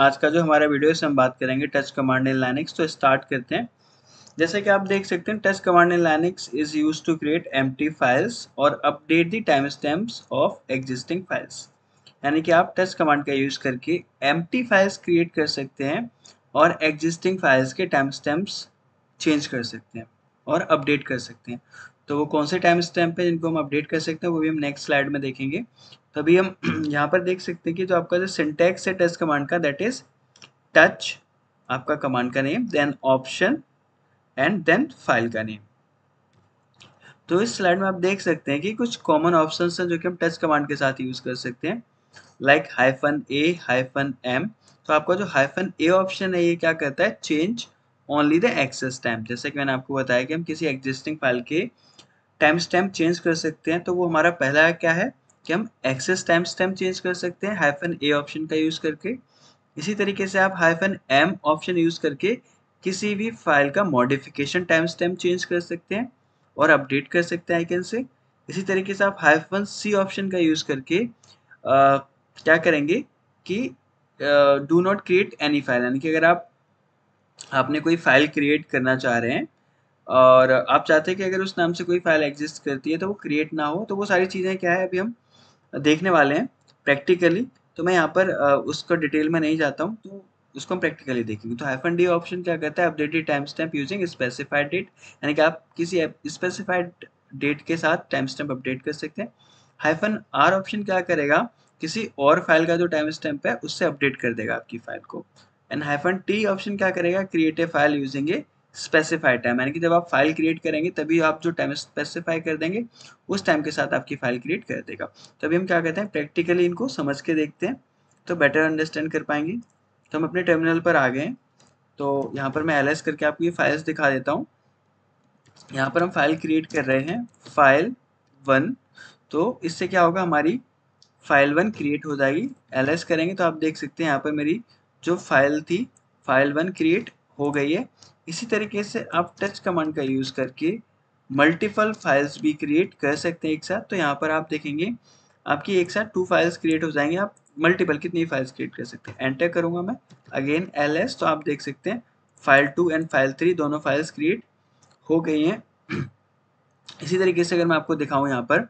आज का जो हमारा वीडियो है हम बात करेंगे टच कमांड इन लाइनिक्स तो स्टार्ट करते हैं जैसे कि आप देख सकते हैं touch command in Linux is use to create एम फाइल्स और update the time stamps of existing files यानी कि आप टच कमांड का यूज़ करके एम फाइल्स क्रिएट कर सकते हैं और एग्जिस्टिंग फाइल्स के टाइम स्टैम्प्स चेंज कर सकते हैं और अपडेट कर सकते हैं तो वो कौन से टाइम स्टैम्प है जिनको हम अपडेट कर सकते हैं वो भी हम नेक्स्ट स्लाइड में देखेंगे तो अभी हम यहाँ पर देख सकते हैं कि जो आपका जो सिंटेक्स है टच कमांड का दैट इज टच आपका कमांड का name then option and then file का नेम तो इस स्लाइड में आप देख सकते हैं कि कुछ कॉमन ऑप्शन हैं जो कि हम टच कमांड के साथ यूज़ कर सकते हैं like hyphen A hyphen M तो आपका जो हाइफन ए ऑप्शन है ये क्या करता है change only the access time जैसे कि मैंने आपको बताया कि हम किसी एग्जिस्टिंग फाइल के टाइम स्टैम्प चेंज कर सकते हैं तो वो हमारा पहला क्या है कि हम एक्सेस टाइम स्टैम्प चेंज कर सकते हैं हाइफन ए ऑप्शन का यूज़ करके इसी तरीके से आप हाइफन एम ऑप्शन यूज़ करके किसी भी फाइल का मॉडिफिकेशन टाइम स्टैम्प चेंज कर सकते हैं और अपडेट कर सकते हैं आइकन से इसी तरीके से आप हाइफन सी ऑप्शन का यूज़ करके आ, क्या करेंगे कि do not create any file यानी कि अगर आप आपने कोई फाइल क्रिएट करना चाह रहे हैं और आप चाहते हैं कि अगर उस नाम से कोई फाइल एग्जिस्ट करती है तो वो क्रिएट ना हो तो वो सारी चीज़ें क्या है अभी हम देखने वाले हैं प्रैक्टिकली तो मैं यहाँ पर उसको डिटेल में नहीं जाता हूँ तो उसको हम प्रैक्टिकली देखेंगे तो हाइफन डी ऑप्शन क्या कहता है updated time stamp using specified date यानी कि आप किसी स्पेसिफाइड डेट के साथ टाइम स्टैम्प अपडेट कर सकते हैं हाइफन आर ऑप्शन क्या करेगा किसी और फाइल का जो टाइम स्टैम्प है उससे अपडेट कर देगा आपकी फाइल को एंड हाइफन टी ऑप्शन क्या करेगा creative file using a specified time यानी कि जब आप फाइल क्रिएट करेंगे तभी आप जो टाइम स्पेसिफाई कर देंगे उस टाइम के साथ आपकी फाइल क्रिएट कर देगा तभी हम क्या कहते हैं प्रैक्टिकली इनको समझ के देखते हैं तो बेटर अंडरस्टैंड कर पाएंगे तो हम अपने टर्मिनल पर आ गए तो यहाँ पर मैं एल करके आपको ये फाइल्स दिखा देता हूँ यहाँ पर हम फाइल क्रिएट कर रहे हैं फाइल वन तो इससे क्या होगा हमारी फाइल वन क्रिएट हो जाएगी एल करेंगे तो आप देख सकते हैं यहाँ पर मेरी जो फाइल थी फाइल वन क्रिएट हो गई है इसी तरीके से आप टच कमांड का यूज़ करके मल्टीपल फाइल्स भी क्रिएट कर सकते हैं एक साथ तो यहाँ पर आप देखेंगे आपकी एक साथ टू फाइल्स क्रिएट हो जाएंगे आप मल्टीपल कितनी फाइल्स क्रिएट कर सकते हैं एंटर करूंगा मैं अगेन एल एस तो आप देख सकते हैं file two and file three दोनों फाइल्स क्रिएट हो गई हैं इसी तरीके से अगर मैं आपको दिखाऊँ यहाँ पर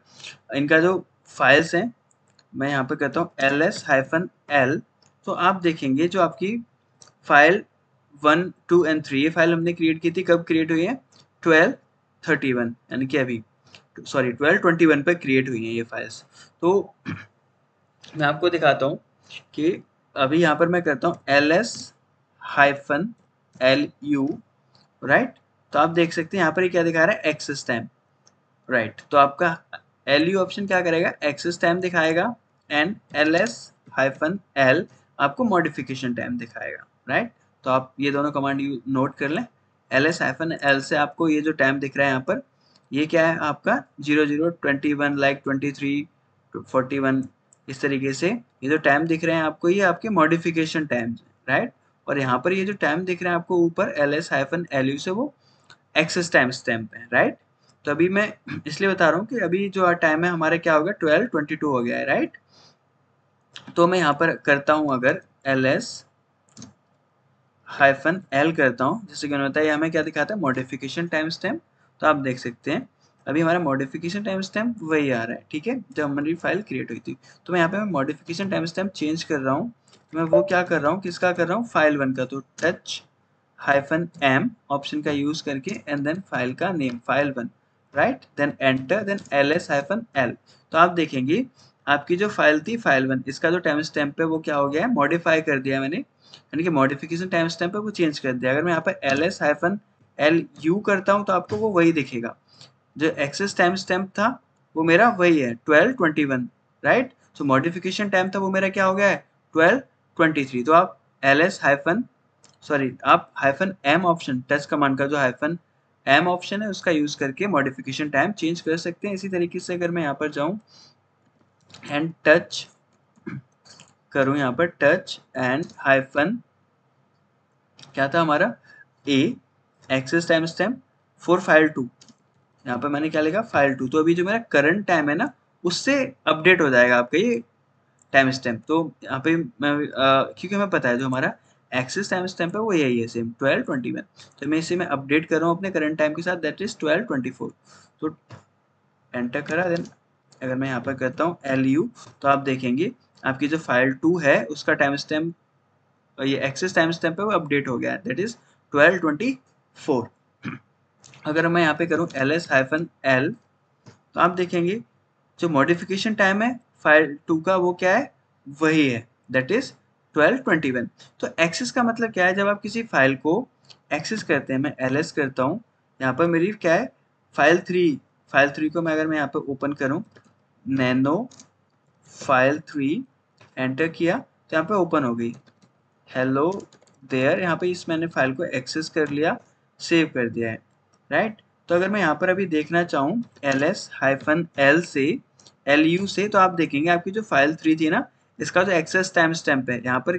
इनका जो फाइल्स हैं मैं यहाँ पर कहता हूँ एल एस हाइफन एल तो आप देखेंगे जो आपकी file one two and three ये फाइल हमने क्रिएट की थी कब क्रिएट हुई है ट्वेल्व थर्टी वन यानी कि अभी सॉरी ट्वेल्व ट्वेंटी वन पर क्रिएट हुई है ये फाइल्स तो मैं आपको दिखाता हूँ कि अभी यहाँ पर मैं करता हूँ L S hyphen L U right तो आप देख सकते हैं यहाँ पर ये क्या दिखा रहा है एक्सेस टाइम राइट तो आपका एल यू ऑप्शन क्या करेगा एक्सेस टाइम दिखाएगा and L S hyphen L आपको मॉडिफिकेशन टाइम दिखाएगा राइट तो आप ये दोनों कमांड नोट कर लें एल एस एफन एल से आपको ये जो टाइम दिख रहा है यहाँ पर ये क्या है आपका zero zero twenty one like twenty three forty one इस तरीके से ये जो टाइम दिख रहे हैं आपको ये आपके मॉडिफिकेशन टाइम राइट और यहाँ पर ये जो टाइम दिख रहे हैं आपको ऊपर L S hyphen L U से वो एक्सेस टाइम स्टैम्प है राइट तो अभी मैं इसलिए बता रहा हूँ कि अभी जो टाइम है हमारा क्या हो गया ट्वेल्व ट्वेंटी टू हो गया है राइट तो मैं यहाँ पर करता हूँ अगर एल एस हाइफन एल करता हूँ जिससे क्या होता है हमें क्या दिखाता है मॉडिफिकेशन टाइम स्टैम्प तो आप देख सकते हैं अभी हमारा मॉडिफिकेशन टाइम स्टैम्प वही आ रहा है ठीक है जब हमारी फाइल क्रिएट हुई थी तो मैं यहाँ पे मैं मॉडिफिकेशन टाइम स्टैम्प चेंज कर रहा हूँ तो मैं वो क्या कर रहा हूँ किसका कर रहा हूँ फाइल वन का तो टच हाइफन एम ऑप्शन का यूज करके एंड देन फाइल का name file one right then enter then L S hyphen L तो आप देखेंगे आपकी जो फाइल थी फाइल वन इसका जो टाइम स्टैम्प है वो क्या हो गया है मॉडिफाई कर दिया मैंने यानी कि मॉडिफिकेशन टाइम स्टैम्प है वो चेंज कर दिया अगर मैं यहाँ पर L S hyphen L U करता हूँ तो आपको वो वही दिखेगा जो एक्सेस टाइम स्टैम्प था वो मेरा वही है twelve twenty one right so modification time था वो मेरा क्या हो गया है ट्वेल्व ट्वेंटी थ्री तो आप एल एस हाइफन सॉरी आप hyphen M option touch command का जो हाइफन एम ऑप्शन है उसका यूज़ करके मॉडिफिकेशन टाइम चेंज कर सकते हैं इसी तरीके से अगर मैं यहाँ पर जाऊँ एंड टच करूँ यहाँ पर टच एंड हाइफन क्या था हमारा A access time stamp for file two यहाँ पर मैंने क्या लिखा फाइल टू तो अभी जो मेरा करंट टाइम है ना उससे अपडेट हो जाएगा आपका ये टाइम स्टैम्प तो यहाँ पे मैं क्योंकि मैं पता है जो हमारा एक्सेस टाइम स्टैम्प है वो यही है सेम ट्वेल्व ट्वेंटी वन तो मैं इसे मैं अपडेट कर रहा हूँ अपने करंट टाइम के साथ that is twelve twenty four तो एंटर करा देन अगर मैं यहाँ पर करता हूँ एल यू तो आप देखेंगे आपकी जो फाइल टू है उसका टाइम स्टैम्प ये एक्सेस टाइम स्टैम्प है वो अपडेट हो गया है that is twelve twenty four अगर मैं यहाँ पे करूँ एल एस हाइफन एल तो आप देखेंगे जो मॉडिफिकेशन टाइम है फाइल टू का वो क्या है वही है that is twelve twenty one तो एक्सेस का मतलब क्या है जब आप किसी फाइल को एक्सेस करते हैं मैं एल एस करता हूँ यहाँ पर मेरी क्या है फाइल थ्री फाइल थ्री को मैं अगर मैं यहाँ पर ओपन करूँ नैनो फाइल थ्री एंटर किया तो यहाँ पे ओपन हो गई हेलो देयर यहाँ पे इस मैंने फाइल को एक्सेस कर लिया सेव कर दिया है राइट right? तो अगर मैं यहाँ पर अभी देखना चाहूँ एल एस हाइफन एल से एल यू से तो आप देखेंगे आपकी जो फाइल थ्री थी ना इसका जो एक्सेस टाइम स्टैम्प है यहाँ पर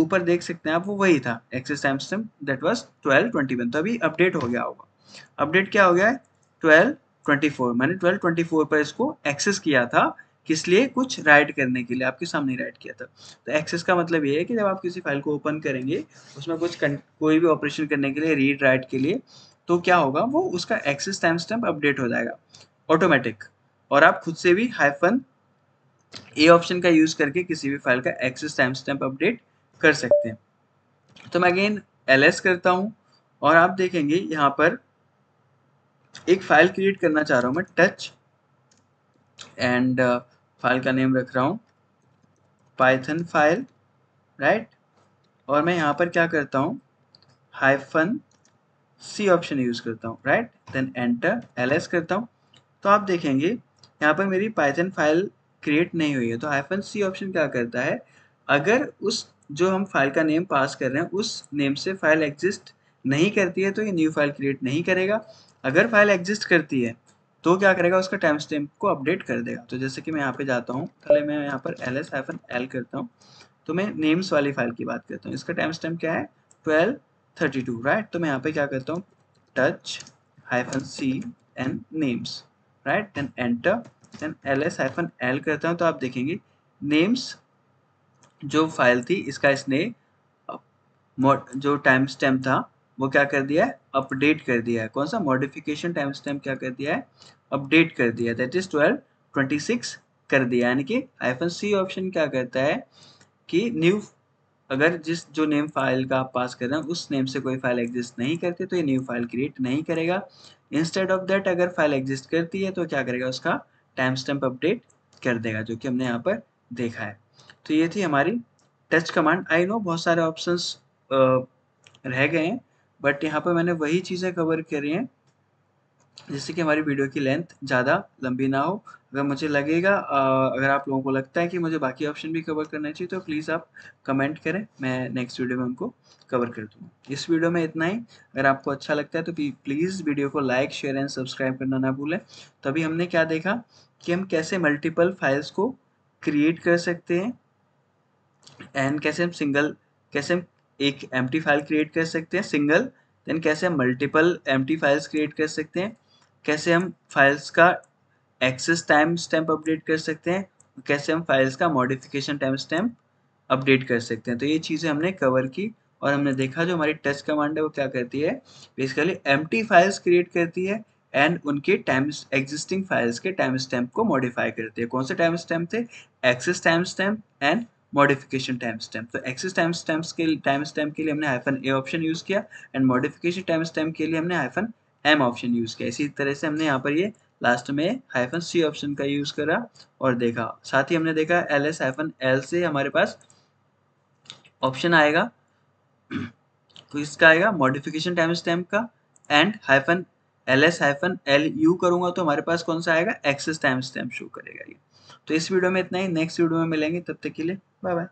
ऊपर देख सकते हैं आप वो वही था access time stamp that was twelve twenty one तो अभी अपडेट हो गया होगा अपडेट क्या हो गया है ट्वेल्व 24 मैंने 12 24 पर इसको एक्सेस किया था किस लिए कुछ राइट करने के लिए आपके सामने राइट किया था तो एक्सेस का मतलब ये है कि जब आप किसी फाइल को ओपन करेंगे उसमें कुछ कोई भी ऑपरेशन करने के लिए रीड राइट के लिए तो क्या होगा वो उसका एक्सेस टाइम स्टैम्प अपडेट हो जाएगा ऑटोमेटिक और आप खुद से भी हाइफन ए ऑप्शन का यूज़ करके किसी भी फाइल का एक्सेस टाइम स्टैम्प अपडेट कर सकते हैं तो मैं अगेन एल करता हूँ और आप देखेंगे यहाँ पर एक फाइल क्रिएट करना चाह रहा हूँ मैं टच एंड फाइल का नेम रख रहा हूँ पाइथन फाइल राइट और मैं यहाँ पर क्या करता हूँ हाइफन सी ऑप्शन यूज़ करता हूँ राइट देन एंटर एल करता हूँ तो आप देखेंगे यहाँ पर मेरी पाइथन फाइल क्रिएट नहीं हुई है तो हाइफन सी ऑप्शन क्या करता है अगर उस जो हम फाइल का नेम पास कर रहे हैं उस नेम से फाइल एग्जिस्ट नहीं करती है तो ये न्यू फाइल क्रिएट नहीं करेगा अगर फाइल एग्जिस्ट करती है तो क्या करेगा उसका टाइम स्टैम्प को अपडेट कर देगा तो जैसे कि मैं यहाँ पे जाता हूँ पहले मैं यहाँ पर एल एस एफ एल करता हूँ तो मैं नेम्स वाली फाइल की बात करता हूँ इसका टाइम स्टैम्प क्या है ट्वेल्व थर्टी टू राइट तो मैं यहाँ पे क्या करता हूँ touch hyphen C and names write then enter then L S hyphen L करता हूँ तो आप देखेंगे नेम्स जो फाइल थी इसका इसने जो टाइम स्टैम्प था वो क्या कर दिया है अपडेट कर दिया है कौन सा मॉडिफिकेशन टाइम स्टैम्प क्या कर दिया है अपडेट कर दिया that is twelve twenty six कर दिया यानी कि आईफन सी ऑप्शन क्या करता है कि न्यू अगर जिस जो नेम फाइल का आप पास कर रहे हैं उस नेम से कोई फाइल एग्जिस्ट नहीं करती तो ये न्यू फाइल क्रिएट नहीं करेगा इंस्टेड ऑफ दैट अगर फाइल एग्जिस्ट करती है तो क्या करेगा उसका टाइम स्टैम्प अपडेट कर देगा जो कि हमने यहाँ पर देखा है तो ये थी हमारी टच कमांड आई नो बहुत सारे ऑप्शंस रह गए हैं बट यहाँ पर मैंने वही चीज़ें कवर करी हैं जिससे कि हमारी वीडियो की लेंथ ज़्यादा लंबी ना हो अगर मुझे लगेगा अगर आप लोगों को लगता है कि मुझे बाकी ऑप्शन भी कवर करना चाहिए तो प्लीज़ आप कमेंट करें मैं नेक्स्ट वीडियो में उनको कवर कर दूँगा इस वीडियो में इतना ही अगर आपको अच्छा लगता है तो प्लीज़ वीडियो को लाइक शेयर एंड सब्सक्राइब करना ना भूलें तभी हमने क्या देखा कि हम कैसे मल्टीपल फाइल्स को क्रिएट कर सकते हैं एंड कैसे हम सिंगल कैसे हम एक एम्प्टी फाइल क्रिएट कर सकते हैं सिंगल देन कैसे हम मल्टीपल एम फाइल्स क्रिएट कर सकते हैं कैसे हम फाइल्स का एक्सेस टाइम स्टैम्प अपडेट कर सकते हैं कैसे हम फाइल्स का मॉडिफिकेशन टाइम स्टैम्प अपडेट कर सकते हैं तो ये चीज़ें हमने कवर की और हमने देखा जो हमारी टेस्ट कमांड है वो क्या करती है बेसिकली एम फाइल्स क्रिएट करती है एंड उनके टाइम एग्जिस्टिंग फाइल्स के टाइम स्टैम्प को मॉडिफाई करती है कौन से टाइम स्टैम्प थे access time stamp and modification time stamp तो एक्सिस टाइम स्टैम्प के टाइम स्टैम्प के लिए हमने हाइफन ए ऑप्शन यूज़ किया एंड मॉडिफिकेशन टाइम स्टैम्प के लिए हमने हाइफन एम ऑप्शन यूज़ किया इसी तरह से हमने यहाँ पर ये लास्ट में हाइफन सी ऑप्शन का यूज़ करा और देखा साथ ही हमने देखा एल एस हाइफन एल से हमारे पास ऑप्शन आएगा तो इसका आएगा मॉडिफिकेशन टाइम स्टैम्प का and hyphen L S hyphen L U करूंगा तो हमारे पास कौन सा आएगा एक्सेस टाइम स्टैम्प शो करेगा ये तो इस वीडियो में इतना ही नेक्स्ट वीडियो में मिलेंगे तब तक के लिए बाय बाय